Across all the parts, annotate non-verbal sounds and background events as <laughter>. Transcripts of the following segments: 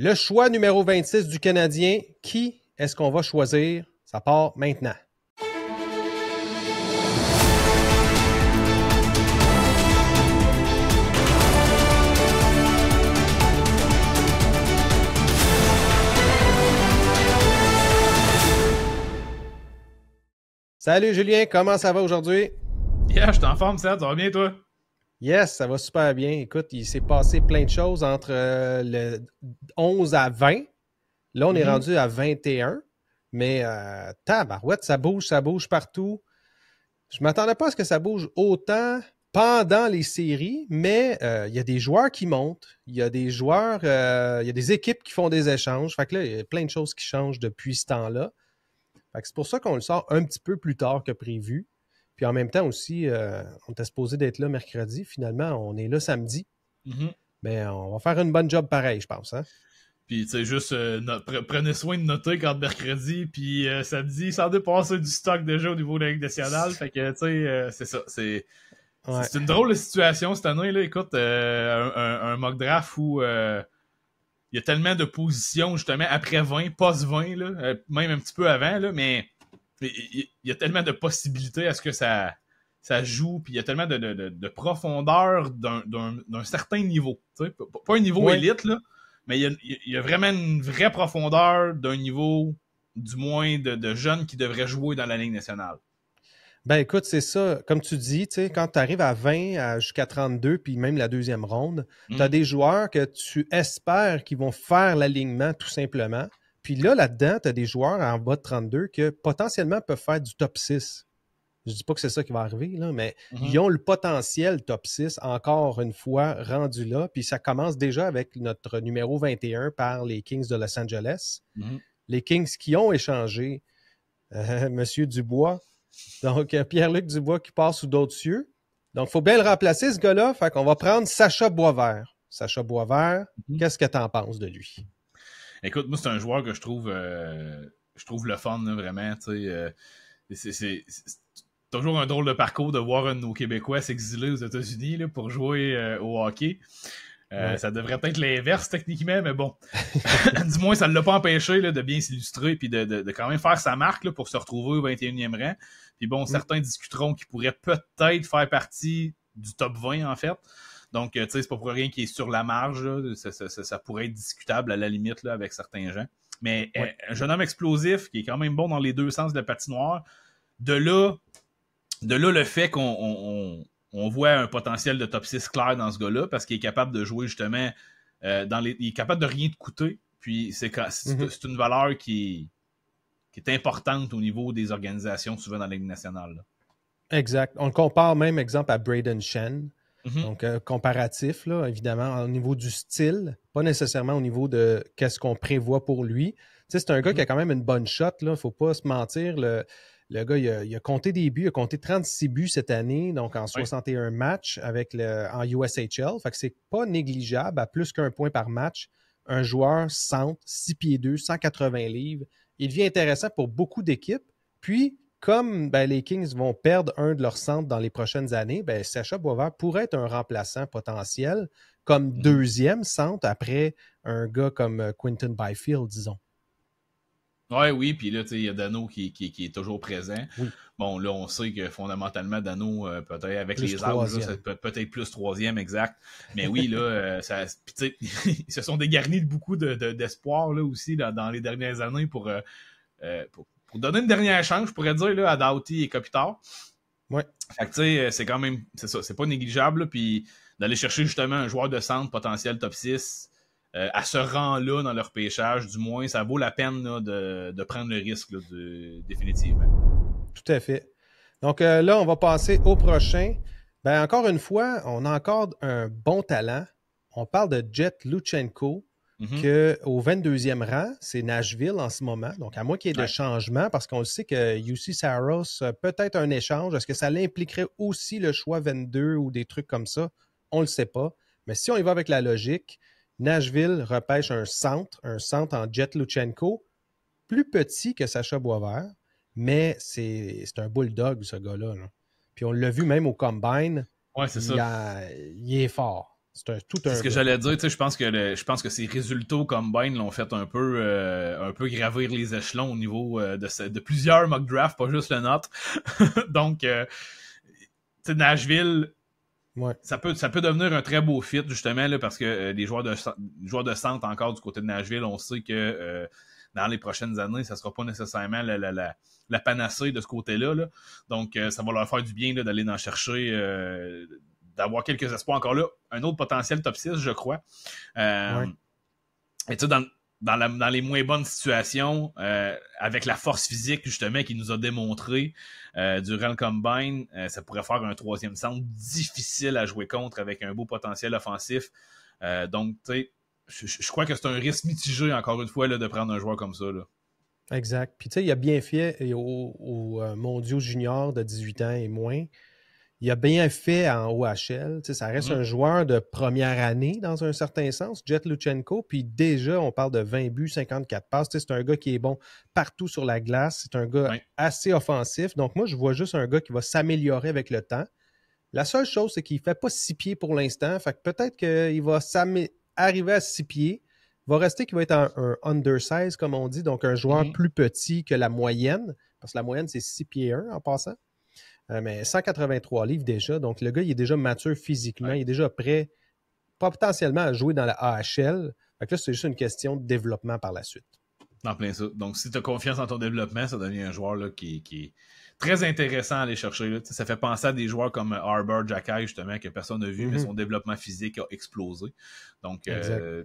Le choix numéro 26 du Canadien, qui est-ce qu'on va choisir? Ça part maintenant. Salut Julien, comment ça va aujourd'hui? Yeah, je t'en en forme, ça, ça va bien toi? Yes, ça va super bien. Écoute, il s'est passé plein de choses entre euh, le 11 à 20. Là, on est mm-hmm. rendu à 21. Mais euh, tabarouette, ça bouge, ça bouge partout. Je ne m'attendais pas à ce que ça bouge autant pendant les séries, mais euh, il y a des joueurs qui montent, il y a des joueurs, il y a des équipes qui font des échanges. Fait là, il y a plein de choses qui changent depuis ce temps-là. c'est pour ça qu'on le sort un petit peu plus tard que prévu. Puis en même temps aussi, euh, on était supposé d'être là mercredi. Finalement, on est là samedi. Mais mhm. ben, on va faire une bonne job pareil, je pense. Hein? Puis, tu sais, juste, euh, prenez soin de noter quand mercredi, puis euh, samedi, sans passer du stock déjà au niveau de la Ligue nationale. Fait que, tu sais, c'est ça. C'est une drôle de situation cette année. là Écoute, un, mock draft où il y a tellement de positions, justement, après 20, post 20, même un petit peu avant, là, mais il y a tellement de possibilités à ce que ça, joue, puis il y a tellement de, profondeur d'un certain niveau. Pas un niveau élite, mais il y, a, vraiment une vraie profondeur d'un niveau, du moins, de, jeunes qui devraient jouer dans la Ligue nationale. Ben écoute, c'est ça. Comme tu dis, quand tu arrives à 20 jusqu'à 32, puis même la deuxième ronde, tu as mm. des joueurs que tu espères qu'ils vont faire l'alignement tout simplement. Puis là, là-dedans, tu as des joueurs en bas de 32 que potentiellement peuvent faire du top 6. Je dis pas que c'est ça qui va arriver, là, mais mm-hmm. ils ont le potentiel top 6 encore une fois rendu là. Puis ça commence déjà avec notre numéro 21 par les Kings de Los Angeles. Mm-hmm. Les Kings qui ont échangé euh, <laughs> Monsieur Dubois. Donc, euh, Pierre-Luc Dubois qui part sous d'autres cieux. Donc, il faut bien le remplacer, ce gars-là. Fait qu'on va prendre Sacha Boisvert. Sacha Boisvert, mm-hmm. qu'est-ce que tu en penses de lui? Écoute, moi, c'est un joueur que je trouve, euh, je trouve le fun, vraiment. Euh, c'est toujours un drôle de parcours de voir un de nos Québécois s'exiler aux États-Unis pour jouer euh, au hockey. Ça devrait être l'inverse techniquement, mais bon. <laughs> du moins, ça ne l'a pas empêché là, de bien s'illustrer et de, quand même faire sa marque pour se retrouver au 21e rang. Puis bon, mm. certains discuteront qu'il pourrait peut-être faire partie du top 20, en fait. Donc, euh, tu sais, c'est pas pour rien qu'il est sur la marge. Ça, pourrait être discutable à la limite là, avec certains gens. Mais euh, un jeune homme explosif qui est quand même bon dans les deux sens de la patinoire. De là, de là le fait qu'on voit un potentiel de top 6 clair dans ce gars-là parce qu'il est capable de jouer justement euh, Il est capable de rien te coûter. Puis c'est mm-hmm. une valeur qui, est importante au niveau des organisations souvent dans la Ligue nationale. Exact. On compare même exemple à Braden Shen, Mm-hmm. Donc, euh, comparatif, là, évidemment, au niveau du style, pas nécessairement au niveau de qu'est-ce qu'on prévoit pour lui. Tu sais, c'est un gars qui a mm-hmm. quand même une bonne shot, là, faut pas se mentir. Le, gars, il a, compté des buts, il a compté 36 buts cette année, donc en 61 matchs avec le, en USHL. Fait que c'est pas négligeable à plus qu'un point par match. Un joueur centre, 6 pieds 2, 180 livres. Il devient intéressant pour beaucoup d'équipes. Puis, comme ben, les Kings vont perdre un de leurs centres dans les prochaines années, ben, Sacha Boisvert pourrait être un remplaçant potentiel comme mm-hmm. deuxième centre après un gars comme euh, Quinton Byfield, disons. Ouais, oui, puis là, il y a Dano qui, est toujours présent. Bon, là, on sait que fondamentalement, Dano, euh, peut-être avec les autres, peut-être plus troisième, exact. Mais oui, là, euh, <laughs> ils se sont dégarnis de beaucoup d'espoir là, aussi dans les dernières années pour pour donner une dernière chance, je pourrais dire là, à Doughty et Kopitar. Ouais. Fait tu sais, euh, c'est quand même, c'est ça, c'est pas négligeable. puis d'aller chercher justement un joueur de centre potentiel top 6 euh, à ce rang-là dans leur pêchage, du moins, ça vaut la peine de, prendre le risque définitivement. Tout à fait. Donc euh, là, on va passer au prochain. Ben, encore une fois, on a encore un bon talent. On parle de Jet Luchenko. Mm-hmm. au Qu'au 22e rang, c'est Nashville en ce moment. Donc, à moins qu'il y ait de changements, parce qu'on sait que UC Saros, euh, peut-être un échange, est-ce que ça l'impliquerait aussi le choix 22 ou des trucs comme ça? On ne le sait pas. Mais si on y va avec la logique, Nashville repêche un centre, un centre en Jet Luchenko, plus petit que Sacha Boisvert, mais c'est un bulldog, ce gars-là. Puis on l'a vu même au Combine. Ouais, c'est ça. il est fort. C'est tout ce que j'allais dire, je pense que je pense que ces résultats comme combine l'ont fait un peu, euh, un peu gravir les échelons au niveau euh, de, plusieurs mock drafts, pas juste le nôtre. <laughs> Donc, euh, Nashville, ça, peut, ça peut devenir un très beau fit justement parce que les joueurs de de centre encore du côté de Nashville, on sait que dans les prochaines années, ça ne sera pas nécessairement la, panacée de ce côté-là. Donc, ça va leur faire du bien d'aller en chercher d'avoir quelques espoirs encore là. Un autre potentiel top 6, je crois. Et euh, tu sais, dans, dans, les moins bonnes situations, euh, avec la force physique justement qu'il nous a démontré euh, durant le combine, ça pourrait faire un troisième centre difficile à jouer contre avec un beau potentiel offensif. donc, tu sais, je, crois que c'est un risque mitigé, encore une fois, de prendre un joueur comme ça. Exact. Puis tu sais, il a bien fait aux au, mondiaux juniors de 18 ans et moins il a bien fait en OHL. ça reste mm-hmm. un joueur de première année dans un certain sens, Jet Luchenko. Puis déjà, on parle de 20 buts, 54 passes. c'est un gars qui est bon partout sur la glace. C'est un gars assez offensif. Donc moi, je vois juste un gars qui va s'améliorer avec le temps. La seule chose, c'est qu'il ne fait pas six pieds pour l'instant. Fait peut-être qu'il va arriver à six pieds. Il va rester qu'il va être un, undersize, comme on dit, donc un joueur mm-hmm. plus petit que la moyenne, parce que la moyenne, c'est 6 pieds 1 en passant. Euh, mais 183 livres déjà. Donc, le gars, il est déjà mature physiquement. Il est déjà prêt pas potentiellement à jouer dans la AHL. Fait que là, c'est juste une question de développement par la suite. Dans plein ça. Donc, si tu as confiance en ton développement, ça devient un joueur qui, est très intéressant à aller chercher. Ça fait penser à des joueurs comme Arbor, Jacky, justement, que personne n'a vu, mais mm-hmm. son développement physique a explosé. Donc, euh,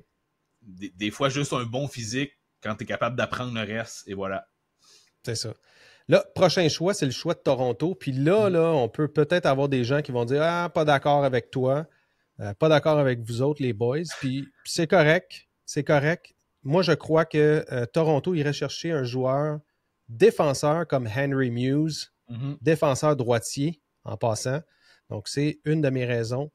des, fois, juste un bon physique quand tu es capable d'apprendre le reste, et voilà. C'est ça. Là, prochain choix, c'est le choix de Toronto. Puis là, mm. là, on peut peut-être avoir des gens qui vont dire Ah, pas d'accord avec toi, euh, pas d'accord avec vous autres, les boys. Puis c'est correct, c'est correct. Moi, je crois que euh, Toronto irait chercher un joueur défenseur comme Henry Muse, mm-hmm. défenseur droitier en passant. Donc, c'est une de mes raisons.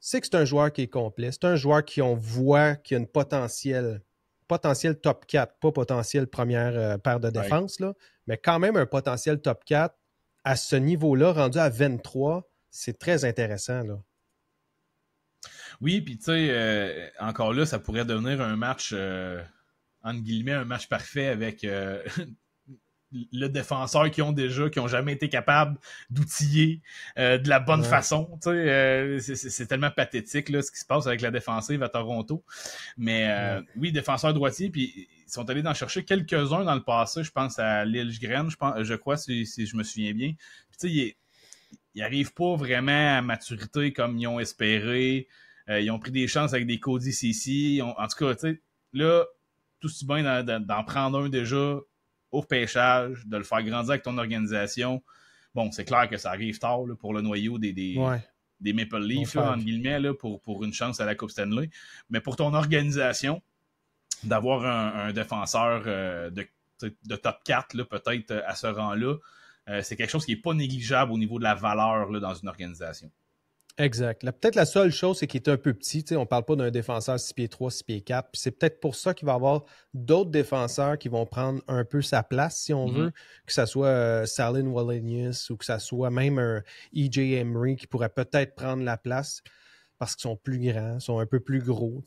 C'est que c'est un joueur qui est complet. C'est un joueur qui on voit qui a un potentiel potentiel top 4, pas potentiel première euh, paire de défense, là, mais quand même un potentiel top 4 à ce niveau-là, rendu à 23, c'est très intéressant. Oui, puis tu sais, euh, encore là, ça pourrait devenir un match, euh, entre guillemets, un match parfait avec le défenseur qui ont déjà, qui ont jamais été capables d'outiller euh, de la bonne façon. Euh, c'est tellement pathétique là, ce qui se passe avec la défensive à Toronto. Mais euh, oui, défenseur droitier, puis ils sont allés en chercher quelques-uns dans le passé. Je pense à Lille je, je crois, si, je me souviens bien. Puis, ils n'arrivent pas vraiment à maturité comme ils ont espéré. ils ont pris des chances avec des Cody ici. en tout cas, là, tout si bien d'en prendre un déjà au pêchage, de le faire grandir avec ton organisation. Bon, c'est clair que ça arrive tard pour le noyau des, des, des Maple Leafs, en pour, pour une chance à la Coupe Stanley. Mais pour ton organisation, d'avoir un, défenseur euh, de, top 4, peut-être euh, à ce rang-là, euh, c'est quelque chose qui n'est pas négligeable au niveau de la valeur dans une organisation. Exact. Peut-être la seule chose, c'est qu'il est un peu petit. On ne parle pas d'un défenseur 6 pieds 3, 6 pieds 4. C'est peut-être pour ça qu'il va y avoir d'autres défenseurs qui vont prendre un peu sa place, si on mm-hmm. veut, que ce soit euh, Salin Wallenius ou que ce soit même un E.J. Emery qui pourrait peut-être prendre la place parce qu'ils sont plus grands, sont un peu plus gros,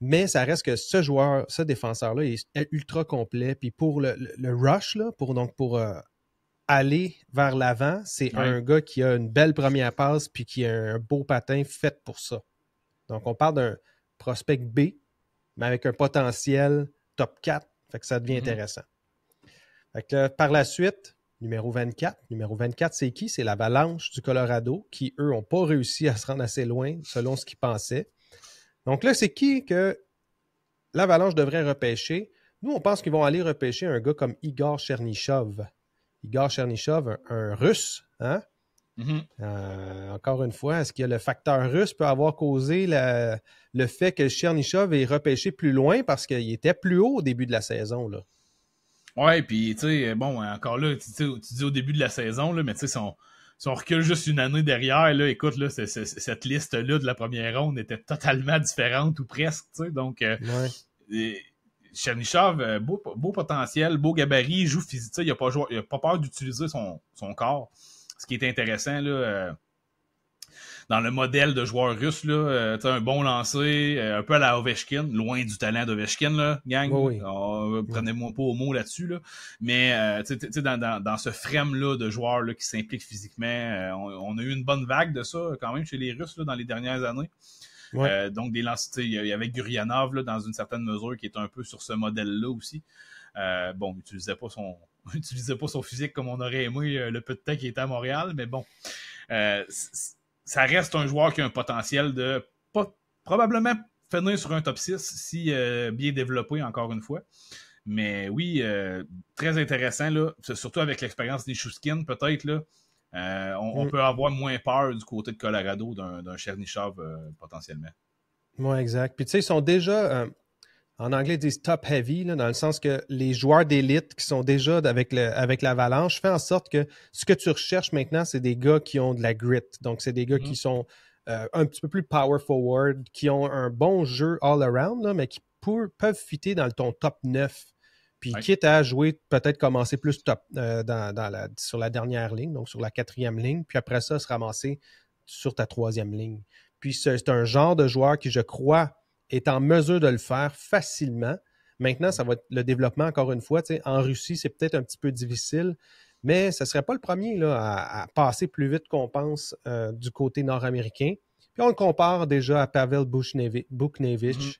Mais ça reste que ce joueur, ce défenseur-là est ultra complet. Puis pour le, rush, là, pour, donc pour euh, aller vers l'avant, c'est un gars qui a une belle première passe puis qui a un beau patin fait pour ça. Donc, on parle d'un prospect B, mais avec un potentiel top 4. Fait que ça devient mhm. intéressant. Euh, par la suite, numéro 24. Numéro 24, c'est qui? C'est l'Avalanche du Colorado qui, eux, n'ont pas réussi à se rendre assez loin selon ce qu'ils pensaient. Donc là, c'est qui que l'Avalanche devrait repêcher? Nous, on pense qu'ils vont aller repêcher un gars comme Igor Chernyshov. Igor Chernyshov, un, russe, hein? Mhm. Euh, encore une fois, est-ce que le facteur russe peut avoir causé le fait que Chernyshov ait repêché plus loin parce qu'il était plus haut au début de la saison? Oui, Ouais, puis tu sais, bon, encore là, tu, dis au début de la saison, là, mais tu sais, si, juste une année derrière, là, écoute, là, cette liste-là de la première ronde était totalement différente ou presque, tu sais, donc. Euh, Chernichov, euh, beau, potentiel, beau gabarit, joue physique, il n'a pas, pas, peur d'utiliser son, corps. Ce qui est intéressant, là, euh, dans le modèle de joueur russe, là, euh, un bon lancer, un peu à la Ovechkin, loin du talent d'Ovechkin, gang. Ah, prenez-moi pas au mot là-dessus. Mais dans, ce frame-là de joueurs qui s'implique physiquement, on, a eu une bonne vague de ça quand même chez les Russes dans les dernières années. Euh, donc, des il y avait Gurianov, là, dans une certaine mesure, qui est un peu sur ce modèle-là aussi. Euh, bon, il n'utilisait pas son. <laughs> pas son physique comme on aurait aimé euh, le peu de temps qu'il était à Montréal, mais bon. ça reste un joueur qui a un potentiel de probablement finir sur un top 6 si bien développé, encore une fois. Mais oui, très intéressant, là, surtout avec l'expérience des peut-être. Là, euh, on, mm. peut avoir moins peur du côté de Colorado d'un Chernichov euh, potentiellement. Oui, exact. Puis tu sais, ils sont déjà, euh, en anglais, ils disent top heavy, dans le sens que les joueurs d'élite qui sont déjà avec, avec l'avalanche font en sorte que ce que tu recherches maintenant, c'est des gars qui ont de la grit. Donc, c'est des gars qui mm-hmm. sont euh, un petit peu plus power forward, qui ont un bon jeu all around, mais qui peuvent fitter dans ton top 9 puis quitte à jouer, peut-être commencer plus top euh, sur la dernière ligne, donc sur la quatrième ligne, puis après ça, se ramasser sur ta troisième ligne. Puis c'est un genre de joueur qui, je crois, est en mesure de le faire facilement. Maintenant, ça va être le développement, encore une fois. En Russie, c'est peut-être un petit peu difficile, mais ce ne serait pas le premier là, à, passer plus vite qu'on pense euh, du côté nord-américain. Puis on le compare déjà à Pavel Buknevich. Mm-hmm.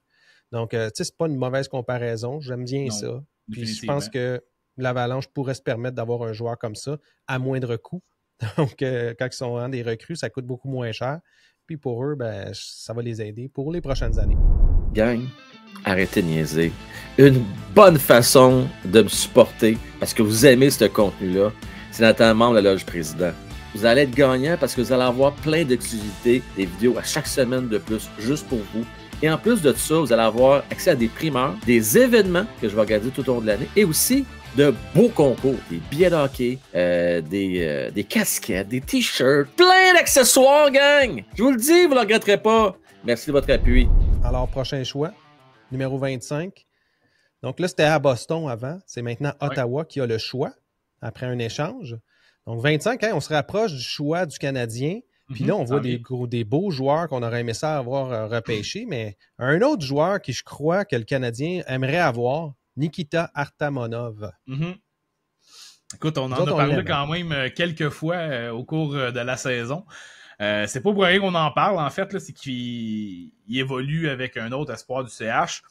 Donc, euh, tu sais, ce n'est pas une mauvaise comparaison. J'aime bien ça. Puis je pense que l'Avalanche pourrait se permettre d'avoir un joueur comme ça à moindre coût. <laughs> Donc, euh, quand ils sont des recrues, ça coûte beaucoup moins cher. Puis pour eux, ben, ça va les aider pour les prochaines années. Gang, arrêtez de niaiser. Une bonne façon de me supporter parce que vous aimez ce contenu-là, c'est membre la Loge Président. Vous allez être gagnant parce que vous allez avoir plein d'exclusivités, des vidéos à chaque semaine de plus, juste pour vous. Et en plus de ça, vous allez avoir accès à des primeurs, des événements que je vais regarder tout au long de l'année et aussi de beaux concours, des billets de euh, des, euh, des, casquettes, des t-shirts, plein d'accessoires, gang! Je vous le dis, vous ne le regretterez pas. Merci de votre appui. Alors, prochain choix, numéro 25. Donc là, c'était à Boston avant. C'est maintenant Ottawa qui a le choix après un échange. Donc 25, hein, on se rapproche du choix du Canadien. Puis mhm. là, on voit des, des beaux joueurs qu'on aurait aimé ça avoir euh, repêché, mais un autre joueur qui je crois que le Canadien aimerait avoir, Nikita Artamonov. Mhm. Écoute, on en a parlé quand même euh, quelques fois euh, au cours de la saison. c'est pas pour rien qu'on en parle, en fait, c'est qu'il évolue avec un autre espoir du CH.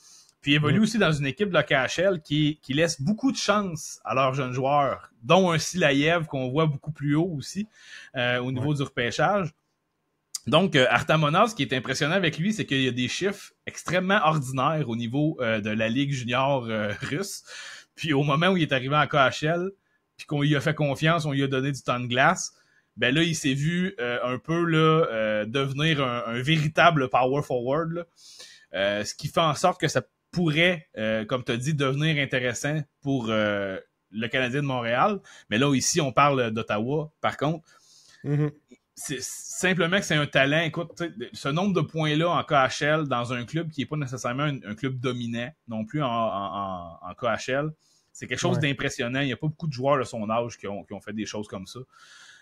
Puis évolue mm. aussi dans une équipe de la KHL qui, qui laisse beaucoup de chance à leurs jeunes joueurs, dont un Silayev qu'on voit beaucoup plus haut aussi euh, au niveau du repêchage. Donc, euh, ce qui est impressionnant avec lui, c'est qu'il y a des chiffres extrêmement ordinaires au niveau euh, de la Ligue junior euh, russe. Puis au moment où il est arrivé en KHL, puis qu'on lui a fait confiance, on lui a donné du temps de glace, ben là, il s'est vu un peu là, devenir un, véritable power forward, ce qui fait en sorte que ça pourrait, euh, comme tu as dit, devenir intéressant pour euh, le Canadien de Montréal. Mais là, ici, on parle d'Ottawa, par contre. Mm-hmm. C'est simplement que c'est un talent. Écoute, ce nombre de points-là en KHL dans un club qui n'est pas nécessairement un, club dominant non plus en, KHL, c'est quelque chose d'impressionnant. Il n'y a pas beaucoup de joueurs de son âge qui ont, qui ont fait des choses comme ça.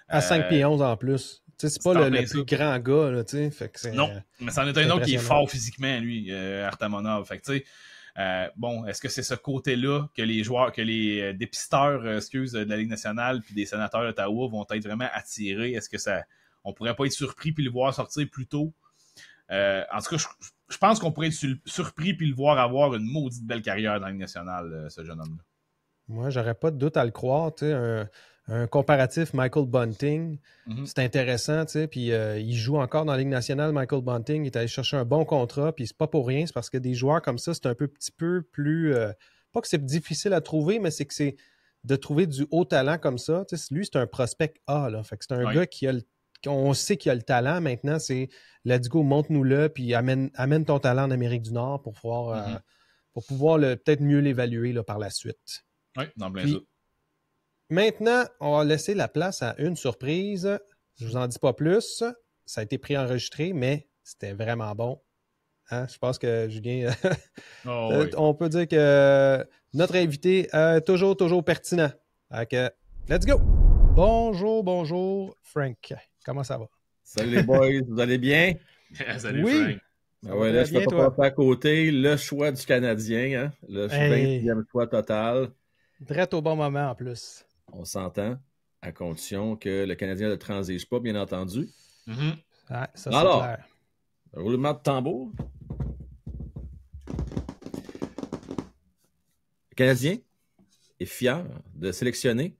À 5 euh, pieds 11 en plus. C'est pas le, plus grand gars. non, euh, mais c'en est un autre qui est fort physiquement, lui, euh, Artamonov. bon, est-ce que c'est ce côté-là que les joueurs, que les dépisteurs, de la Ligue nationale puis des sénateurs d'Ottawa vont être vraiment attirés? Est-ce que ça. On pourrait pas être surpris puis le voir sortir plus tôt? en tout cas, je, pense qu'on pourrait être surpris puis le voir avoir une maudite belle carrière dans la Ligue nationale, ce jeune homme-là. Moi, j'aurais pas de doute à le croire. Un, un comparatif Michael Bunting. Mm-hmm. C'est intéressant, tu sais. Puis euh, il joue encore dans la Ligue nationale, Michael Bunting. Il est allé chercher un bon contrat, puis c'est pas pour rien. C'est parce que des joueurs comme ça, c'est un peu, petit peu plus. Euh, pas que c'est difficile à trouver, mais c'est que c'est de trouver du haut talent comme ça. Tu sais, lui, c'est un prospect A, là. Fait que c'est un gars qui a le on sait qu'il a le talent. Maintenant, c'est let's go, monte nous le puis amène, amène ton talent en Amérique du Nord pour pouvoir, euh, mm-hmm. pour pouvoir peut-être mieux l'évaluer par la suite. Oui, dans plein puis, Maintenant, on va laisser la place à une surprise. Je vous en dis pas plus. Ça a été enregistré, mais c'était vraiment bon. Hein, je pense que Julien, <laughs> ah euh, on peut dire que notre invité est toujours, toujours pertinent. Donc, let's go! Bonjour, bonjour, Frank. Comment ça va? Salut les boys, vous allez bien? <laughs> Salut oui. Frank. Ah ouais, là, je peux pas passer à côté. Le choix du Canadien, hein. le 20e choix total. Drette au bon moment en plus on s'entend, à condition que le Canadien ne transige pas, bien entendu. Mm-hmm. Alors, roulement de tambour. Le Canadien est fier de sélectionner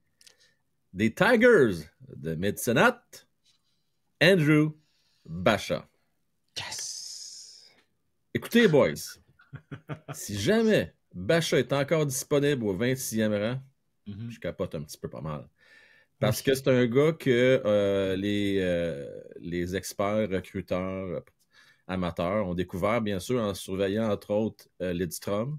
des Tigers de Medicina, Andrew Bacha. Yes! Écoutez, boys, si jamais Bacha est encore disponible au 26e rang, Mm-hmm. Je capote un petit peu pas mal. Parce que c'est un gars que euh, euh, les, experts recruteurs euh, amateurs ont découvert, bien sûr, en surveillant entre autres Lidstrom,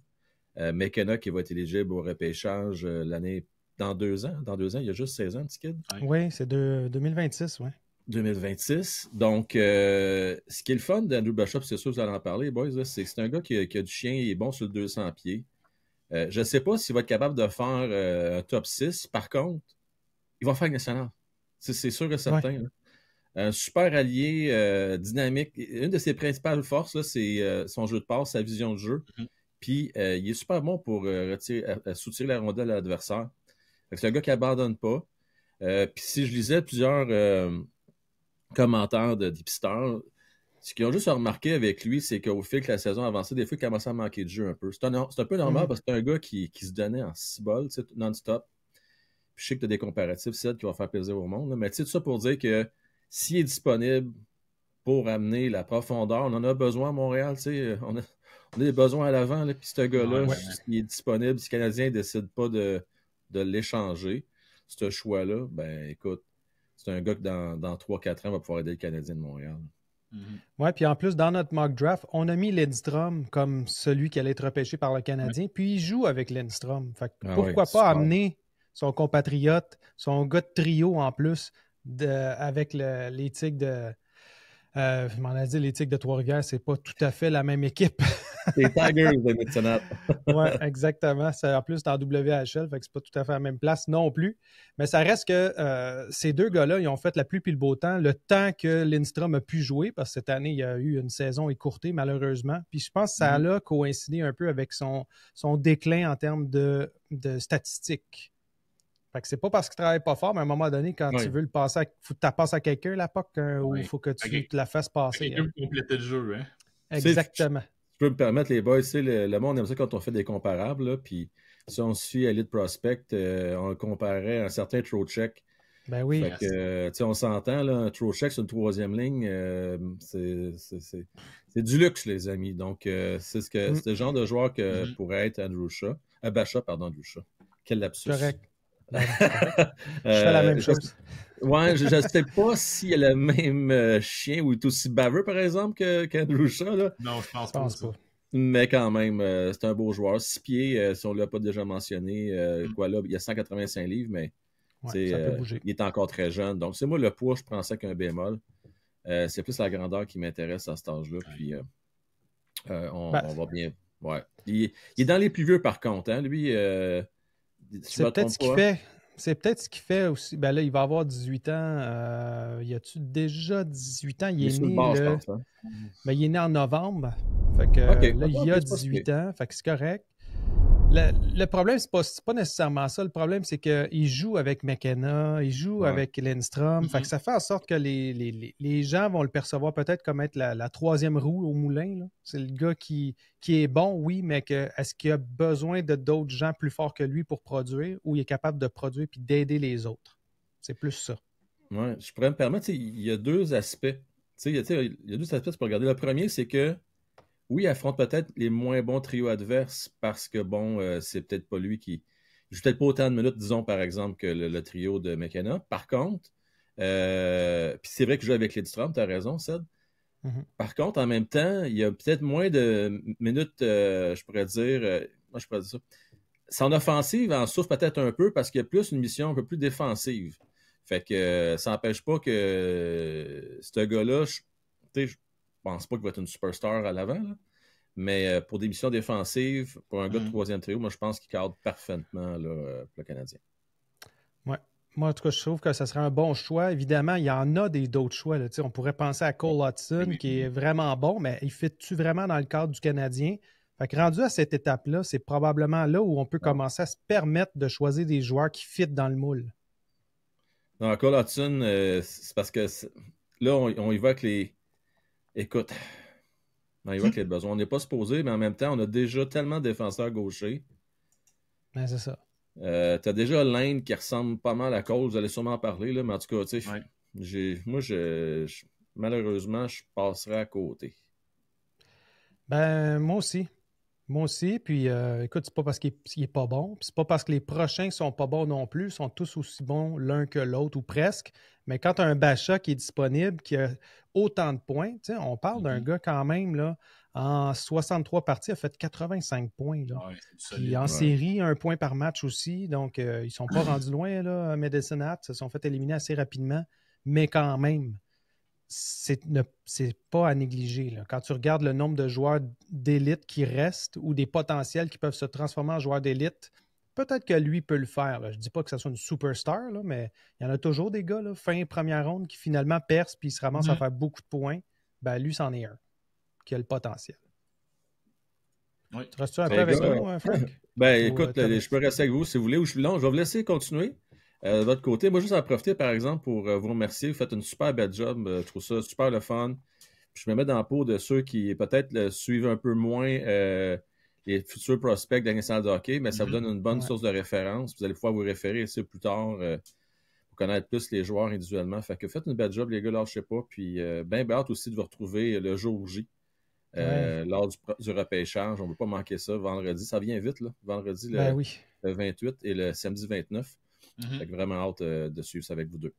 McKenna qui va être éligible au repêchage l'année dans deux ans. Dans deux ans, il y a juste 16 ans, petit kid. Oui, c'est 2026, oui. 2026. Donc, ce qui est le fun d'Andrew Bishop, c'est sûr que vous allez en parler, boys, c'est que c'est un gars qui, a du chien, il est bon sur le 200 pieds. Euh, je ne sais pas s'il va être capable de faire euh, un top 6. Par contre, il va faire une national. C'est sûr et certain. Un super allié euh, dynamique. Une de ses principales forces, c'est son jeu de passe, sa vision de jeu. Mm-hmm. Puis il est super bon pour retirer, soutirer la rondelle à l'adversaire. C'est un gars qui n'abandonne pas. puis si je lisais plusieurs commentaires de dépisteurs, ce qu'ils ont juste remarqué avec lui, c'est qu'au fil que la saison avançait, des fois, il commençait à manquer de jeu un peu. C'est un, peu normal mm-hmm. parce que c'est un gars qui, se donnait en six bols non-stop. je sais que tu as des comparatifs, ça qui va faire plaisir au monde. Mais tu sais, tout ça pour dire que s'il est disponible pour amener la profondeur, on en a besoin à Montréal, tu euh, On a, des besoins à l'avant, puis ce ah gars-là, s'il est disponible. Si le Canadien ne décide pas de, l'échanger, ce choix-là, ben écoute, c'est un gars que dans, dans 3-4 ans va pouvoir aider le Canadien de Montréal. Mhm. Oui, puis en plus, dans notre mock draft, on a mis Lindstrom comme celui qui allait être repêché par le Canadien, puis il joue avec Lindstrom. Fait ah pourquoi pas amener son compatriote, son gars de trio en plus, de, avec l'éthique de, euh, je m'en ai dit, l'éthique de Trois-Rivières, c'est pas tout à fait la même équipe. Les <laughs> Tigers de <laughs> oui, exactement. en plus, c'est en WHL, fait que c'est pas tout à fait la même place non plus. Mais ça reste que euh, ces deux gars-là, ils ont fait la pluie et le beau temps, le temps que Lindstrom a pu jouer, parce que cette année, il y a eu une saison écourtée, malheureusement. Puis je pense que ça mm-hmm. a là coïncidé un peu avec son, déclin en termes de statistiques c'est pas parce qu'il travaille pas fort, mais à un moment donné, quand tu veux le passer, il faut que tu la passes à quelqu'un, la POC, hein, ou il faut que tu la fasses passer. Quelqu'un hein. compléter le jeu, hein? Exactement. Je peux me permettre, les boys, le, monde aime ça quand on fait des comparables, puis si on suit Elite Prospect, euh, on comparait un certain Trocheck. Ben oui. Euh, on s'entend, là, un Trocheck c'est une troisième ligne, euh, c'est du luxe, les amis. Donc, c'est ce, que, mm. ce genre de joueur que mm-hmm. pourrait être Andrew Shaw. Abasha, pardon, Andrew Shaw. Quel lapsus. Correct. <laughs> je fais la euh, même chose. Ouais, je ne sais pas s'il a le même euh, chien ou est aussi baveux, par exemple, qu'Andrew qu Non, je pense, pense pas. Mais quand même, euh, c'est un beau joueur. Six pieds, si on l'a pas déjà mentionné, mm. il a 185 livres, mais il est encore très jeune. Donc, c'est moi le poids, je prends ça qu'un bémol. c'est plus la grandeur qui m'intéresse à cet âge-là. Puis, ben, on, va bien. Il, est dans les plus vieux, par contre. Hein, lui, c'est peut-être ce qui fait. C'est peut-être ce qui fait aussi. Ben là, il va avoir 18 ans. Il euh, y a-tu déjà 18 ans? Il, est, né. en novembre. Fait là, il a 18 ans. Fait c'est correct. Le, problème, c'est pas, pas nécessairement ça. Le problème, c'est qu'il joue avec McKenna, il joue avec Lindstrom. Mm-hmm. ça fait en sorte que les, gens vont le percevoir peut-être comme être la, troisième roue au moulin. C'est le gars qui, est bon, oui, mais est-ce qu'il a besoin de d'autres gens plus forts que lui pour produire ou il est capable de produire puis d'aider les autres? C'est plus ça. Ouais, je pourrais me permettre, il y a deux aspects. Il y il y a deux aspects pour regarder. Le premier, c'est que oui, affronte peut-être les moins bons trios adverses parce que, bon, euh, c'est peut-être pas lui qui. Il joue peut-être pas autant de minutes, disons, par exemple, que le, trio de McKenna. Par contre, euh, puis c'est vrai que joue avec Lidstrom, tu as raison, Ced. Mm-hmm. Par contre, en même temps, il y a peut-être moins de minutes, euh, je pourrais dire. moi, je pourrais dire ça. Son offensive en souffre peut-être un peu parce qu'il y a plus une mission un peu plus défensive. Fait que ça n'empêche pas que ce gars-là, je pense pas qu'il va être une superstar à l'avant. Mais euh, pour des missions défensives, pour un gars de mm-hmm. troisième trio, moi, je pense qu'il cadre parfaitement euh, le Canadien. Moi, en tout cas, je trouve que ce serait un bon choix. Évidemment, il y en a des d'autres choix. Là. On pourrait penser à Cole Hudson, qui est vraiment bon, mais il fit-tu vraiment dans le cadre du Canadien? Fait rendu à cette étape-là, c'est probablement là où on peut commencer à se permettre de choisir des joueurs qui fitent dans le moule. Non, Cole Hudson, euh, c'est parce que là, on, on, y va avec les, Écoute, on y va hmm? On n'est pas supposé, mais en même temps, on a déjà tellement de défenseurs gauchers. Ben, c'est ça. Euh, as déjà l'Inde qui ressemble pas mal à cause, vous allez sûrement en parler, là, mais en tout cas, tu sais, moi, malheureusement, je passerai à côté. Ben, moi aussi. Moi aussi, puis euh, écoute, c'est pas parce qu'il n'est pas bon, c'est pas parce que les prochains sont pas bons non plus, sont tous aussi bons l'un que l'autre ou presque. Mais quand tu as un Bacha qui est disponible, qui a autant de points, on parle d'un mm-hmm. gars quand même là, en 63 parties, a fait 85 points. Là. en série, un point par match aussi. Donc, euh, ils ne sont pas <clears throat> rendus loin, là, Medicine Hat. Ils se sont fait éliminer assez rapidement. Mais quand même, c'est, pas à négliger. Quand tu regardes le nombre de joueurs d'élite qui restent ou des potentiels qui peuvent se transformer en joueurs d'élite, peut-être que lui peut le faire. Je ne dis pas que ce soit une superstar, mais il y en a toujours des gars, là, fin première ronde, qui finalement percent puis se ramassent à mm-hmm. faire beaucoup de points. Ben, lui, c'en est un qui a le potentiel. Tu restes ben, avec nous, hein, Frank? Ben, écoute, euh, je peux rester avec vous si vous voulez. Ou je, non, je vais vous laisser continuer. Euh, de votre côté, moi, juste à profiter, par exemple, pour euh, vous remercier. Vous faites une super belle job. Euh, je trouve ça super le fun. je me mets dans la peau de ceux qui, peut-être, suivent un peu moins les futurs prospects de la de hockey, mais ça vous mm-hmm. donne une bonne source de référence. Vous allez pouvoir vous référer ici plus tard pour connaître plus les joueurs individuellement. Fait que faites une belle job, les gars, je sais pas. Puis, ben bien aussi de vous retrouver le jour J. lors du, repêchage. On ne peut pas manquer ça vendredi. Ça vient vite, là. Vendredi le, 28 ben et le samedi 29. J'ai mm-hmm. vraiment hâte euh, de suivre ça avec vous deux.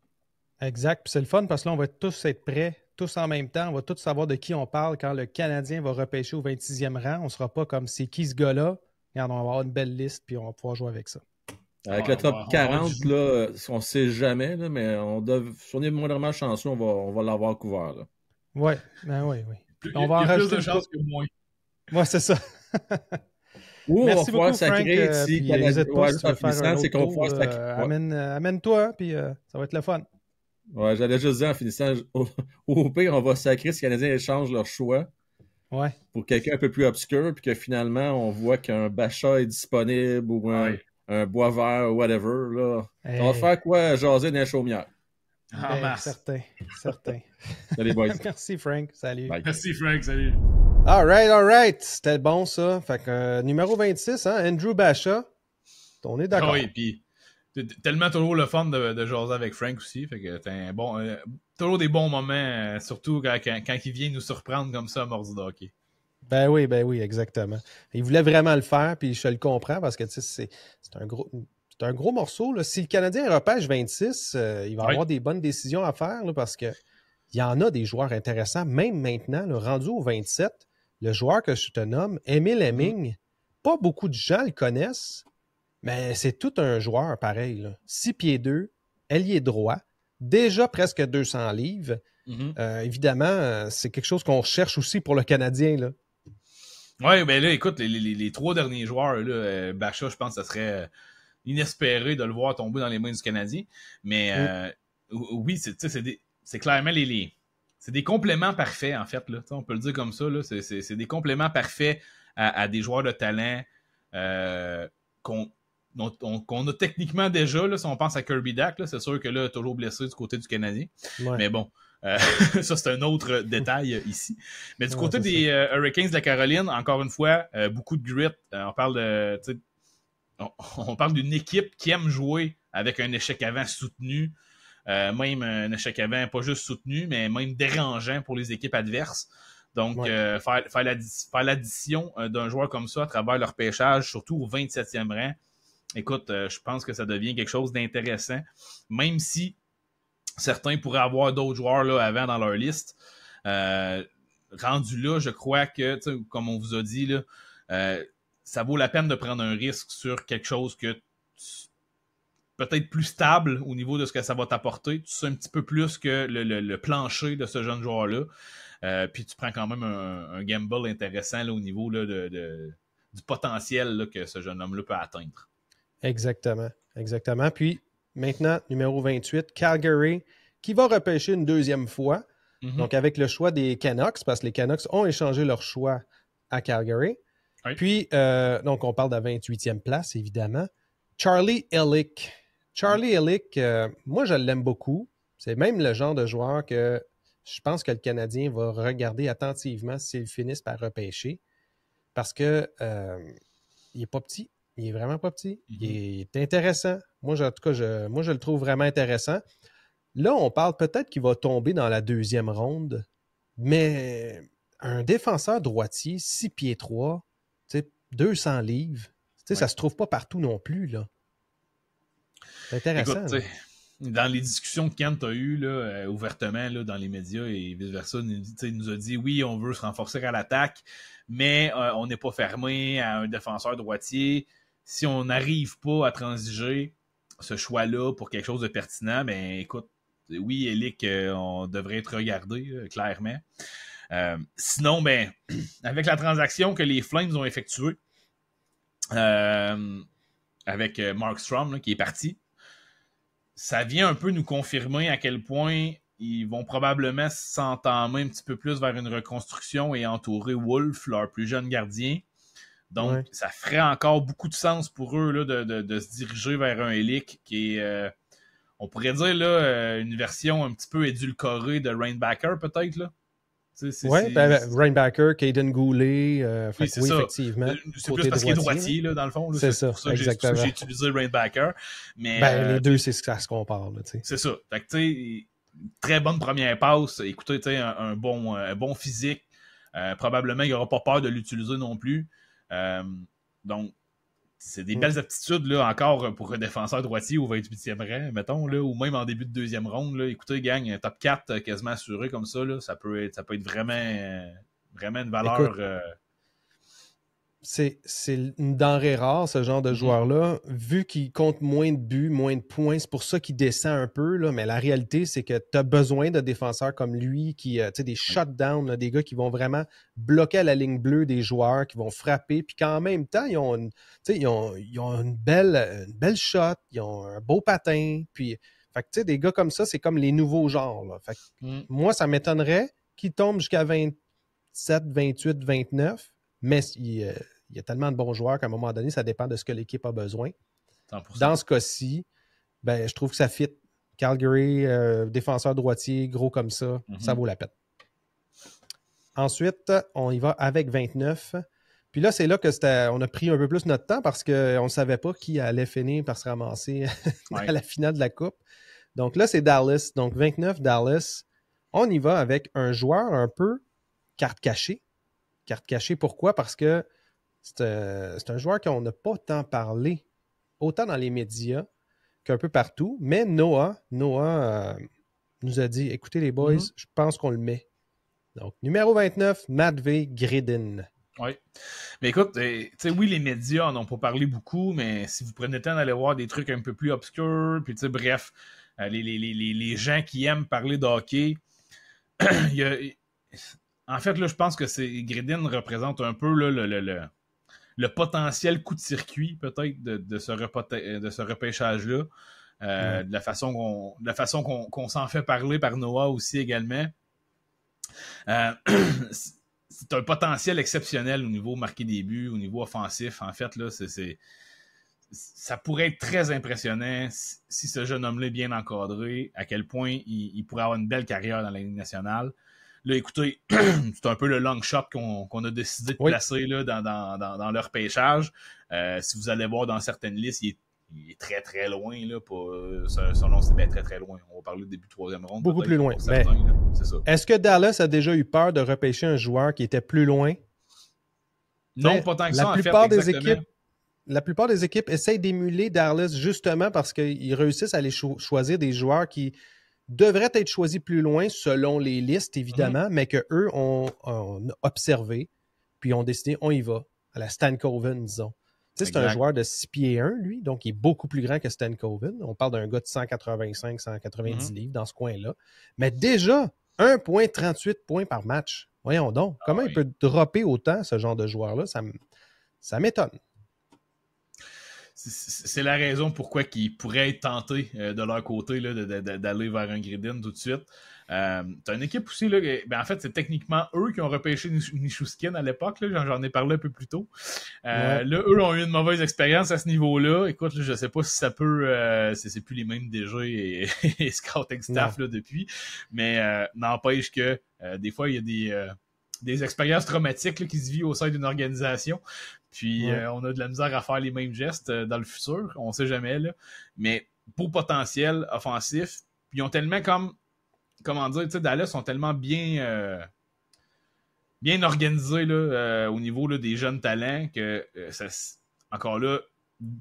Exact. Puis c'est le fun parce que là, on va tous être prêts, tous en même temps. On va tous savoir de qui on parle quand le Canadien va repêcher au 26e rang. On ne sera pas comme c'est qui ce gars-là. on va avoir une belle liste puis on va pouvoir jouer avec ça. Avec le ah, top 40, on là, euh, on ne sait jamais, mais on doit si on est moindrement chanceux, on va, l'avoir couvert. Oui, ben oui, oui. on va y en plus de chances que Oui, c'est ça. <laughs> Ou Merci on va beaucoup, Frank. Euh, si tu euh, veux c'est qu'on autre euh, amène, amène, toi puis ça va être le fun. Ouais, j'allais juste dire en finissant, <laughs> au, pire, on va sacrer si les Canadiens échangent leur choix ouais. pour quelqu'un un peu plus obscur, puis que finalement, on voit qu'un Bacha est disponible ou un, bois vert ou whatever. Là. On va eh. faire quoi, jaser dans la chaumières? ah, ben, Certain, certain. Salut, boys. <laughs> Merci, Frank. Salut. Merci, Frank. Salut. Alright, alright. C'était bon, ça. Fait que euh, numéro 26, hein, Andrew Basha. On est d'accord. Ah oui, puis tellement toujours le fun de, de jaser avec Frank aussi. Fait que bon, euh, toujours des bons moments, euh, surtout quand, quand, il vient nous surprendre comme ça à Mordi Hockey. Ben oui, ben oui, exactement. Il voulait vraiment le faire, puis je le comprends parce que c'est un gros. C'est un gros morceau. Si le Canadien repêche 26, il va avoir des bonnes décisions à faire parce que il y en a des joueurs intéressants, même maintenant, le rendu au 27 le joueur que je te nomme, Emile Hemming, mhm. pas beaucoup de gens le connaissent, mais c'est tout un joueur pareil. Là. 6 pieds 2, ailier droit, déjà presque 200 livres. Mhm. Euh, évidemment, c'est quelque chose qu'on recherche aussi pour le Canadien. Oui, mais ben là, écoute, les, trois derniers joueurs, là, euh, je pense que ça serait euh, inespéré de le voir tomber dans les mains du Canadien. Mais oui, c'est clairement les, les c'est des compléments parfaits, en fait. Là. On peut le dire comme ça. C'est des compléments parfaits à, des joueurs de talent euh, qu'on a techniquement déjà, là, si on pense à Kirby Dak, c'est sûr que là, toujours blessé du côté du Canadien. Mais bon, euh, <laughs> ça c'est un autre détail ici. Mais du côté des euh, Hurricanes de la Caroline, encore une fois, beaucoup de grit. on parle de, <laughs> on, parle d'une équipe qui aime jouer avec un échec avant soutenu, euh, même un échec avant, pas juste soutenu, mais même dérangeant pour les équipes adverses. Donc, euh, faire, l'addition euh, d'un joueur comme ça à travers leur pêchage, surtout au 27e rang, écoute, je pense que ça devient quelque chose d'intéressant, même si certains pourraient avoir d'autres joueurs là, avant dans leur liste. rendu là, je crois que, comme on vous a dit, là, ça vaut la peine de prendre un risque sur quelque chose que tu peut-être plus stable au niveau de ce que ça va t'apporter. Tu sais un petit peu plus que le, plancher de ce jeune joueur-là. Euh, puis tu prends quand même un, gamble intéressant au niveau du potentiel que ce jeune homme-là peut atteindre. Exactement. Exactement. Puis maintenant, numéro 28, Calgary, qui va repêcher une deuxième fois. Mm-hmm. Donc avec le choix des Canucks, parce que les Canucks ont échangé leur choix à Calgary. Puis, euh, donc on parle de la 28e place, évidemment. Charlie Ellick, Charlie Ellick, euh, moi, je l'aime beaucoup. C'est même le genre de joueur que je pense que le Canadien va regarder attentivement s'il finit par repêcher parce que euh, il est pas petit. Il est vraiment pas petit. Il mhm. est intéressant. Moi, je, en tout cas, je, moi, je le trouve vraiment intéressant. Là, on parle peut-être qu'il va tomber dans la deuxième ronde, mais un défenseur droitier, 6 pieds 3, 200 livres, ça ça se trouve pas partout non plus. Là intéressant. dans les discussions que Kent a eues euh, ouvertement là, dans les médias et vice-versa, il nous, a dit oui, on veut se renforcer à l'attaque, mais euh, on n'est pas fermé à un défenseur droitier. Si on n'arrive pas à transiger ce choix-là pour quelque chose de pertinent, ben écoute, oui, Elic, euh, on devrait être regardé, clairement. sinon, ben, <clears throat> avec la transaction que les Flames ont effectuée avec Mark Strom, qui est parti, ça vient un peu nous confirmer à quel point ils vont probablement s'entamer un petit peu plus vers une reconstruction et entourer Wolf, leur plus jeune gardien. Donc, ça ferait encore beaucoup de sens pour eux là, de, se diriger vers un hélic qui est, euh, on pourrait dire, là, euh, une version un petit peu édulcorée de Rainbacker, peut-être. Oui, ben, Rainbacker, Caden Goulet, euh, oui, effectivement. Euh, c'est plus parce qu'il est droitier, là, dans le fond. C'est ça, pour ça exactement. J'ai utilisé Rainbacker. Mais, ben, les euh, deux, c'est ce qu'on parle. C'est ça. très bonne première passe. Écoutez, tu un, un, bon, bon physique. probablement, il n'aura pas peur de l'utiliser non plus. donc, c'est des mm. belles aptitudes là, encore euh, pour un défenseur droitier au 28e rang, mettons, là, ou même en début de deuxième ronde. Là. Écoutez, gagne un top 4 euh, quasiment assuré comme ça, là, ça, peut être, ça peut être vraiment, euh, vraiment une valeur c'est une denrée rare, ce genre de mm-hmm. joueur-là. Vu qu'il compte moins de buts, moins de points, c'est pour ça qu'il descend un peu. Là. Mais la réalité, c'est que tu as besoin de défenseurs comme lui, qui, euh, tu des shutdowns, des gars qui vont vraiment bloquer la ligne bleue des joueurs, qui vont frapper. Puis qu'en même temps, ils ont une, belle, belle shot, ils ont un beau patin. Puis, fait tu sais, des gars comme ça, c'est comme les nouveaux genres. Mm. Moi, ça m'étonnerait qu'ils tombent jusqu'à 27, 28, 29. Mais euh, il y a tellement de bons joueurs qu'à un moment donné, ça dépend de ce que l'équipe a besoin. Dans ce cas-ci, ben, je trouve que ça fit. Calgary, euh, défenseur droitier, gros comme ça, mhm. ça vaut la peine. Ensuite, on y va avec 29. Puis là, c'est là que on a pris un peu plus notre temps parce qu'on ne savait pas qui allait finir par se ramasser <laughs> à la finale de la Coupe. Donc là, c'est Dallas. Donc 29 Dallas. On y va avec un joueur un peu carte cachée. Carte cachée, pourquoi? Parce que euh, c'est un, joueur qu'on n'a pas tant parlé, autant dans les médias qu'un peu partout. Mais Noah, Noah euh, nous a dit écoutez, les boys, mhm. je pense qu'on le met. Donc, numéro 29, Madve Gridin. Oui. Mais écoute, euh, tu sais, oui, les médias n'en ont pas parlé beaucoup, mais si vous prenez le temps d'aller voir des trucs un peu plus obscurs, puis tu sais, bref, les, les, gens qui aiment parler de hockey, <clears throat> en fait, là, je pense que Gridin représente un peu le, le le potentiel coup de circuit peut-être de, de, ce, euh, repêchage-là. Euh, de la façon qu'on la façon qu'on s'en fait parler par Noah aussi également. Euh, <clears throat> c'est un potentiel exceptionnel au niveau marqué des buts, au niveau offensif. En fait, là, ça pourrait être très impressionnant si, ce jeune homme-là est bien encadré, à quel point il, il, pourrait avoir une belle carrière dans la Ligue nationale. Là, écoutez, <clears throat> c'est un peu le long shot qu'on a décidé de placer dans, dans, dans, leur euh, si vous allez voir dans certaines listes, il est, très très loin. Là, pour, euh, nom c'est ben, très très loin. On va parler début de troisième ronde. Beaucoup plus loin. Est-ce que Dallas a déjà eu peur de repêcher un joueur qui était plus loin? Non, pas tant que la ça. Plupart des équipes, la plupart des équipes essayent d'émuler Dallas justement parce qu'ils réussissent à aller choisir des joueurs qui devrait être choisi plus loin selon les listes, mhm. évidemment, mais que eux ont, observé, puis ont décidé, on y va, à la Stan Coven, disons. c'est un joueur de 6 pieds 1, lui, donc il est beaucoup plus grand que Stan Coven. On parle d'un gars de 185, 190 mhm. livres dans ce coin-là. Mais déjà, 1,38 points par match. Voyons donc, ah comment il peut dropper autant ce genre de joueur-là? Ça m'étonne c'est la raison pourquoi ils pourraient être tentés euh, de leur côté d'aller vers un Gridin tout de suite. Euh, T'as une équipe aussi, ben, en fait, c'est techniquement eux qui ont repêché Nishuskin à l'époque, j'en ai parlé un peu plus tôt. Euh, là, eux ont eu une mauvaise expérience à ce niveau-là. Écoute, je sais pas si ça peut, euh, c'est plus les mêmes DG et, <laughs> et scouting staff depuis, mais n'empêche que des fois, il y a des des expériences traumatiques qui se vivent au sein d'une organisation. Puis euh, on a de la misère à faire les mêmes gestes euh, dans le futur, on ne sait jamais. Mais pour potentiel offensif. Puis ils ont tellement comme. Comment dire, Dallas sont tellement bien. Euh, bien organisés au niveau des jeunes talents que ça, encore là,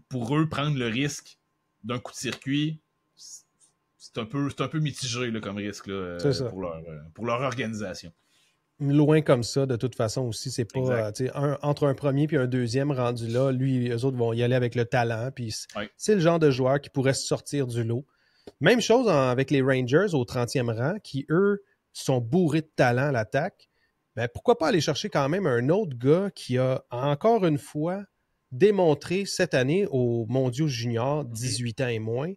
pour eux, prendre le risque d'un coup de circuit, c'est un peu, un peu mitigé comme risque pour, leur, pour leur organisation loin comme ça, de toute façon aussi. C'est pas un, entre un premier puis un deuxième rendu là, lui, les autres vont y aller avec le talent. Puis c'est le genre de joueur qui pourrait se sortir du lot. Même chose avec les Rangers au 30e rang, qui eux sont bourrés de talent à l'attaque. Mais ben, pourquoi pas aller chercher quand même un autre gars qui a encore une fois démontré cette année aux mondiaux juniors, 18 mhm. ans et moins,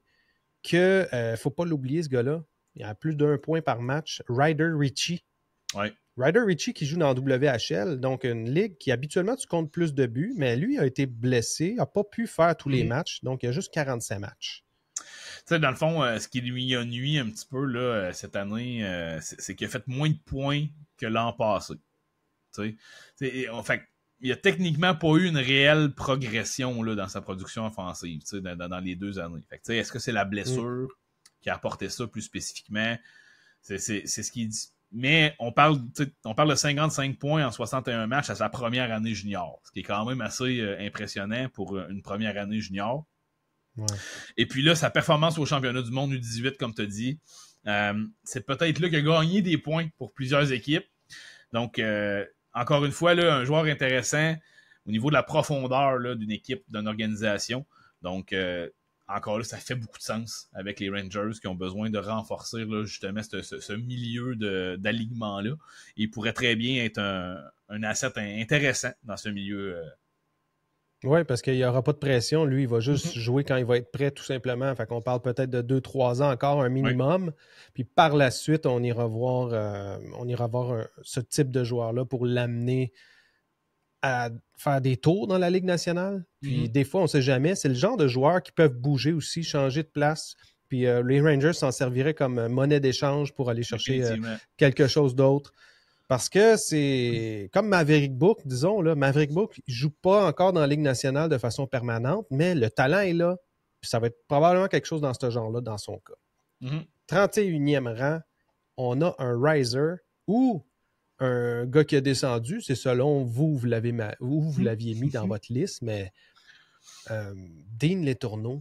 que euh, faut pas l'oublier ce gars-là. Il a plus d'un point par match. Ryder Ritchie. Ouais. Ryder Ritchie qui joue dans WHL, donc une ligue qui habituellement tu comptes plus de buts, mais lui a été blessé, n'a pas pu faire tous les mhm. matchs, donc il a juste 45 matchs. Tu sais, dans le fond, euh, ce qui lui a nuit un petit peu euh, cette année, euh, c'est qu'il a fait moins de points que l'an passé. Tu en fait, il a techniquement pas eu une réelle progression là, dans sa production offensive dans, dans, les deux années. est-ce que c'est la mm. blessure qui a apporté ça plus spécifiquement? C'est ce qui dit. Mais on parle, on parle de 55 points en 61 matchs à sa première année junior, ce qui est quand même assez euh, impressionnant pour euh, une première année junior. Et puis là, sa performance au championnat du monde U18, comme tu as dit, euh, c'est peut-être là qu'il a gagné des points pour plusieurs équipes. Donc, encore une fois, là, un joueur intéressant au niveau de la profondeur d'une équipe, d'une organisation. Donc, encore là, ça fait beaucoup de sens avec les Rangers qui ont besoin de renforcer justement ce, ce milieu d'alignement-là. Il pourrait très bien être un, un asset intéressant dans ce milieu. Euh. Oui, parce qu'il n'y aura pas de pression. Lui, il va juste mm-hmm. jouer quand il va être prêt, tout simplement. Fait qu'on parle peut-être de 2-3 ans encore, un minimum. Puis par la suite, on ira voir, euh, on ira voir euh, ce type de joueur-là pour l'amener à faire des tours dans la Ligue nationale. Puis mhm. des fois, on ne sait jamais. C'est le genre de joueurs qui peuvent bouger aussi, changer de place. Puis euh, les Rangers s'en serviraient comme euh, monnaie d'échange pour aller chercher euh, quelque chose d'autre. Parce que c'est comme Maverick Book, disons, là, Maverick Book ne joue pas encore dans la Ligue nationale de façon permanente, mais le talent est là. Puis ça va être probablement quelque chose dans ce genre-là, dans son cas. 31e mhm. rang, on a un riser ou un gars qui a descendu, c'est selon vous, vous l'avez vous l'aviez mis dans votre liste, mais euh, Dean Les Tourneaux.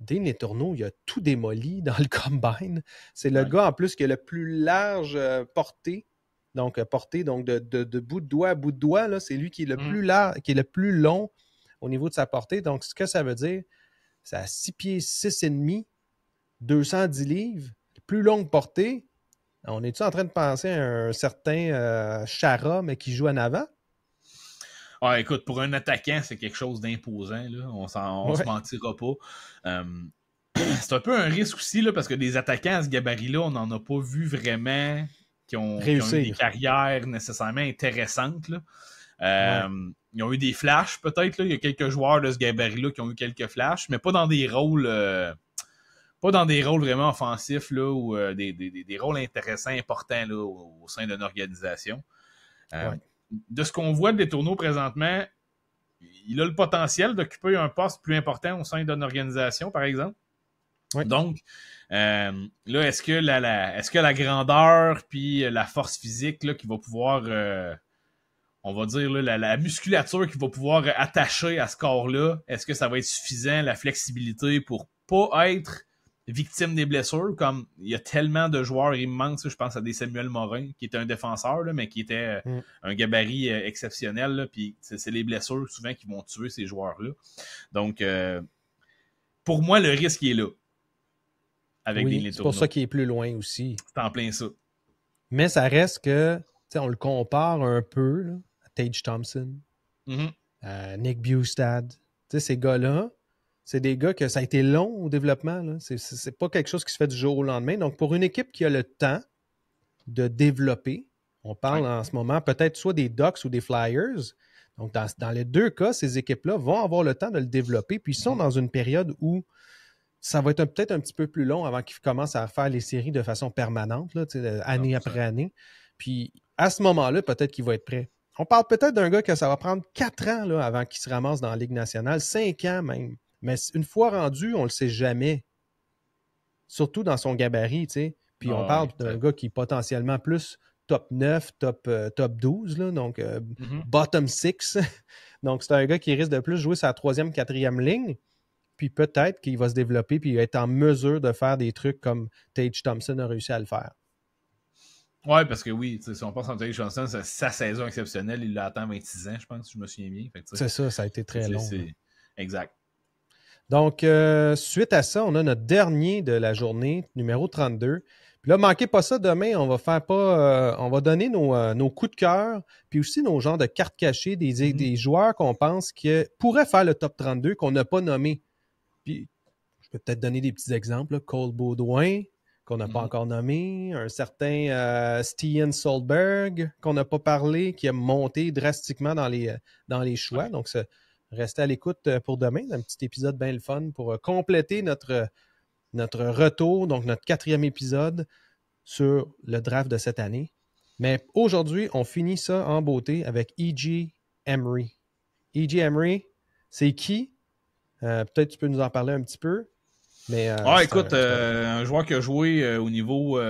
Dean Les Tourneaux, il a tout démoli <laughs> dans le combine. C'est le gars en plus qui a le plus large euh, portée. Donc, euh, portée, donc de, bout de doigt à bout de doigt, là, c'est lui qui est le mmh. plus large, qui est le plus long au niveau de sa portée. Donc, ce que ça veut dire, c'est à 6 pieds 6,5, 210 livres, plus longue portée, on est-tu en train de penser à un certain Chara, euh, mais qui joue en avant? Ah, écoute, pour un attaquant, c'est quelque chose d'imposant. On ne se mentira pas. <clears throat> c'est un peu un risque aussi, là, parce que des attaquants à ce gabarit-là, on n'en a pas vu vraiment qui ont, eu des carrières nécessairement intéressantes. Là. Ils ont eu des flashs, peut-être. Il y a quelques joueurs de ce gabarit-là qui ont eu quelques flashs, mais pas dans des rôles. Euh, pas dans des rôles vraiment offensifs là, ou euh, des, rôles intéressants, importants au, sein d'une organisation. Euh, de ce qu'on voit des Détourneau présentement, il a le potentiel d'occuper un poste plus important au sein d'une organisation, par exemple. Donc, euh, là, est-ce que la, est que la grandeur puis la force physique qui va pouvoir, on va dire, la, musculature qui va pouvoir attacher à ce corps-là, est-ce que ça va être suffisant, la flexibilité pour pas être victime des blessures, comme il y a tellement de joueurs immenses, je pense à des Samuel Morin, qui était un défenseur, mais qui était euh, mm. un gabarit euh, exceptionnel, puis c'est les blessures souvent qui vont tuer ces joueurs-là. Donc, euh, pour moi, le risque est là. Avec oui, C'est pour ça qu'il est plus loin aussi. C'est en plein ça. Mais ça reste que, on le compare un peu à Tage Thompson, mm-hmm. à Nick Bustad, ces gars-là c'est des gars que ça a été long au développement. Ce n'est pas quelque chose qui se fait du jour au lendemain. Donc, pour une équipe qui a le temps de développer, on parle en ce moment peut-être soit des Ducks ou des Flyers. Donc, dans, les deux cas, ces équipes-là vont avoir le temps de le développer. Puis, ils sont mm-hmm. dans une période où ça va être peut-être un petit peu plus long avant qu'ils commencent à faire les séries de façon permanente, euh, année ah, après année. Puis, à ce moment-là, peut-être qu'ils vont être prêts. On parle peut-être d'un gars que ça va prendre quatre ans avant qu'il se ramasse dans la Ligue nationale, cinq ans même. Mais une fois rendu, on le sait jamais. Surtout dans son gabarit, tu sais. Puis on ah, parle d'un gars qui est potentiellement plus top 9, top, euh, top 12, donc euh, mm-hmm. bottom 6. <laughs> donc c'est un gars qui risque de plus jouer sa troisième, quatrième ligne. Puis peut-être qu'il va se développer puis être en mesure de faire des trucs comme Tage Thompson a réussi à le faire. Ouais, parce que oui, si on pense à Tage Thompson, sa saison exceptionnelle, il l'attend 26 ans, je pense, si je me souviens bien. C'est ça, ça a été très long. Exact. Donc, euh, suite à ça, on a notre dernier de la journée, numéro 32. Puis là, manquez pas ça demain, on va faire pas. Euh, on va donner euh, nos, coups de cœur, puis aussi nos genres de cartes cachées des, mm-hmm. des, joueurs qu'on pense que pourraient faire le top 32 qu'on n'a pas nommé. Puis, je peux peut-être donner des petits exemples. Cole Baudouin, qu'on n'a pas mm-hmm. encore nommé, un certain Steen Steven Solberg qu'on n'a pas parlé, qui a monté drastiquement dans les, dans les choix. Donc, c'est restez à l'écoute euh, pour demain, un petit épisode bien le fun pour euh, compléter notre, euh, notre retour, donc notre quatrième épisode sur le draft de cette année. Mais aujourd'hui, on finit ça en beauté avec E.G. Emery. E.G. Emery, c'est qui? Peut-être tu peux nous en parler un petit peu. Mais, ah, écoute, un joueur qui a joué au niveau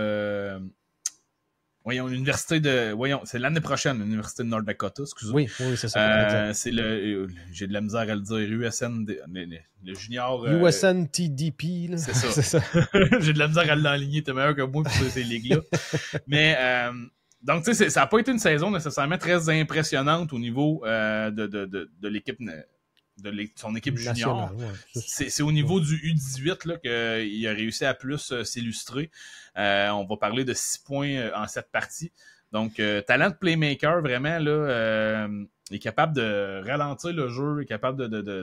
voyons, l'université de. Voyons, c'est l'année prochaine, l'université de North Dakota, excusez-moi. Oui, oui, c'est ça. Euh, c'est le. Euh, j'ai de la misère à le dire, USN. Le, junior. USN euh, TDP, là. C'est ça. <laughs> ça. <laughs> J'ai de la misère à l'enligner, t'es meilleur que moi pour ces ligues-là. <laughs> Mais. donc, tu sais, ça n'a pas été une saison nécessairement très impressionnante au niveau de, de, de, de l'équipe de son équipe junior. c'est au niveau du U18 qu'il a réussi à plus euh, s'illustrer. Euh, on va parler de 6 points euh, en cette partie. Donc, talent de playmaker, vraiment, là, est capable de ralentir le jeu, est capable de,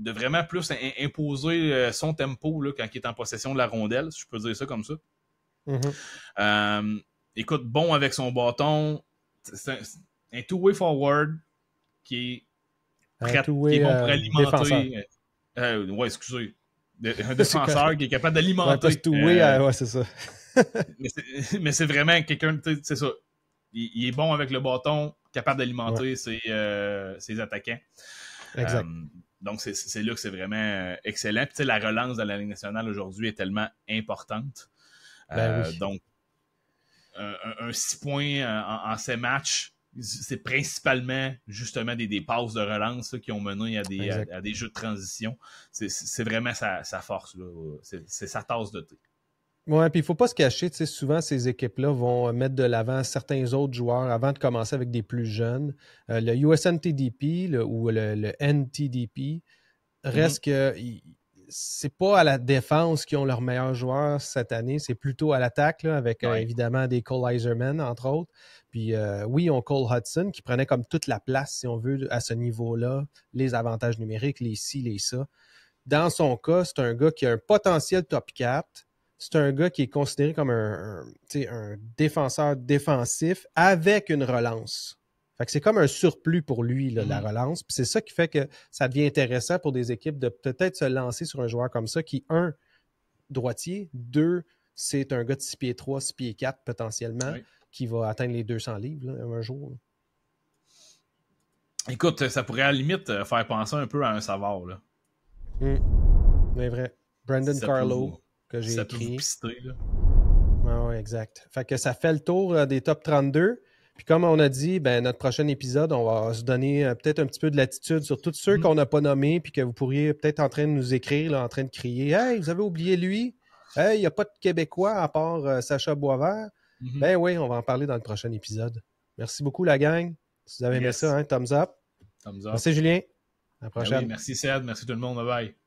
de, vraiment plus imposer son tempo là, quand il est en possession de la rondelle, si je peux dire ça comme ça. Mm-hmm. écoute, bon avec son bâton, c'est un, un two-way forward qui est euh, qui est bon euh, pour euh, ouais, excusez. un <laughs> défenseur qui est capable d'alimenter. Ouais, c'est ça. <laughs> mais c'est vraiment quelqu'un, c'est ça. Il, est bon avec le bâton, capable d'alimenter ses, ses, attaquants. Exact. donc, c'est là que c'est vraiment excellent. la relance de la Ligue nationale aujourd'hui est tellement importante. Ben donc, un, un six points en, ces matchs, c'est principalement justement des, passes de relance qui ont mené à des, jeux de transition. C'est vraiment sa, force, c'est sa tasse de thé. Oui, puis il ne faut pas se cacher, souvent ces équipes-là vont euh, mettre de l'avant certains autres joueurs avant de commencer avec des plus jeunes. Euh, le USNTDP ou le, NTDP mm-hmm. reste que. c'est pas à la défense qui ont leurs meilleurs joueurs cette année, c'est plutôt à l'attaque, avec euh, évidemment des Cole entre autres. Puis euh, oui, on Cole Hudson qui prenait comme toute la place, si on veut, à ce niveau-là, les avantages numériques, les ci, les ça. Dans son cas, c'est un gars qui a un potentiel top 4. C'est un gars qui est considéré comme un, défenseur défensif avec une relance. Fait que c'est comme un surplus pour lui, la mm. relance. Puis c'est ça qui fait que ça devient intéressant pour des équipes de peut-être se lancer sur un joueur comme ça qui, un, droitier, deux, c'est un gars de 6 pieds 3, 6 pieds 4 potentiellement qui va atteindre les 200 livres un jour. Écoute, ça pourrait à la limite euh, faire penser un peu à un savoir. Là. Hmm. vrai. Brandon Carlo, que j'ai écrit. Ah exact. Fait que ça fait le tour euh, des top 32. Puis comme on a dit, ben, notre prochain épisode, on va se donner euh, peut-être un petit peu de latitude sur tous ceux hmm. qu'on n'a pas nommés, puis que vous pourriez peut-être en train de nous écrire, en train de crier Hey, vous avez oublié lui Hey, il n'y a pas de Québécois à part Sacha Boisvert. Mm-hmm. Ben oui, on va en parler dans le prochain épisode. Merci beaucoup, la gang. Si vous avez aimé ça, hein, thumbs up. Merci, Julien. À la ben prochaine. merci, Ced. Merci tout le monde. Bye bye.